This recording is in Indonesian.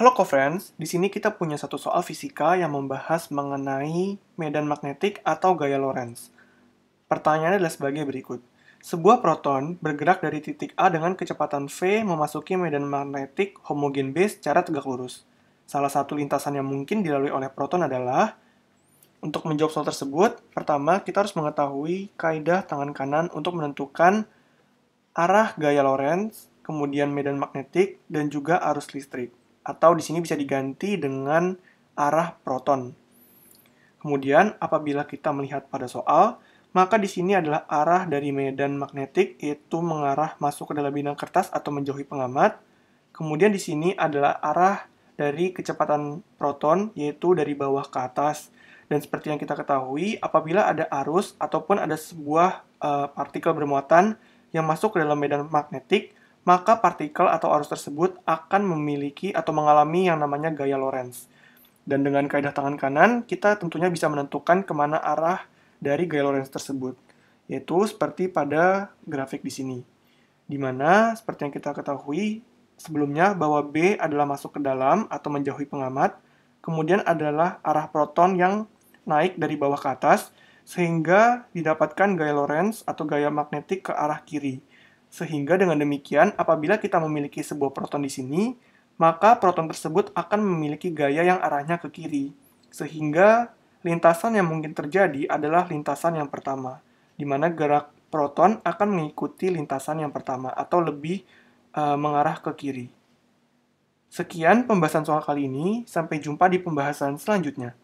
Halo co-friends, di sini kita punya satu soal fisika yang membahas mengenai medan magnetik atau gaya Lorentz. Pertanyaannya adalah sebagai berikut. Sebuah proton bergerak dari titik A dengan kecepatan V memasuki medan magnetik homogen B secara tegak lurus. Salah satu lintasan yang mungkin dilalui oleh proton adalah untuk menjawab soal tersebut, pertama kita harus mengetahui kaidah tangan kanan untuk menentukan arah gaya Lorentz, kemudian medan magnetik, dan juga arus listrik atau di sini bisa diganti dengan arah proton. Kemudian, apabila kita melihat pada soal, maka di sini adalah arah dari medan magnetik yaitu mengarah masuk ke dalam bidang kertas atau menjauhi pengamat. Kemudian di sini adalah arah dari kecepatan proton yaitu dari bawah ke atas. Dan seperti yang kita ketahui, apabila ada arus ataupun ada sebuah uh, partikel bermuatan yang masuk ke dalam medan magnetik, maka partikel atau arus tersebut akan memiliki atau mengalami yang namanya gaya Lorentz. Dan dengan kaidah tangan kanan, kita tentunya bisa menentukan kemana arah dari gaya Lorentz tersebut, yaitu seperti pada grafik di sini. Di mana, seperti yang kita ketahui sebelumnya, bahwa B adalah masuk ke dalam atau menjauhi pengamat, kemudian adalah arah proton yang naik dari bawah ke atas, sehingga didapatkan gaya Lorentz atau gaya magnetik ke arah kiri. Sehingga dengan demikian, apabila kita memiliki sebuah proton di sini, maka proton tersebut akan memiliki gaya yang arahnya ke kiri. Sehingga lintasan yang mungkin terjadi adalah lintasan yang pertama, di mana gerak proton akan mengikuti lintasan yang pertama atau lebih uh, mengarah ke kiri. Sekian pembahasan soal kali ini, sampai jumpa di pembahasan selanjutnya.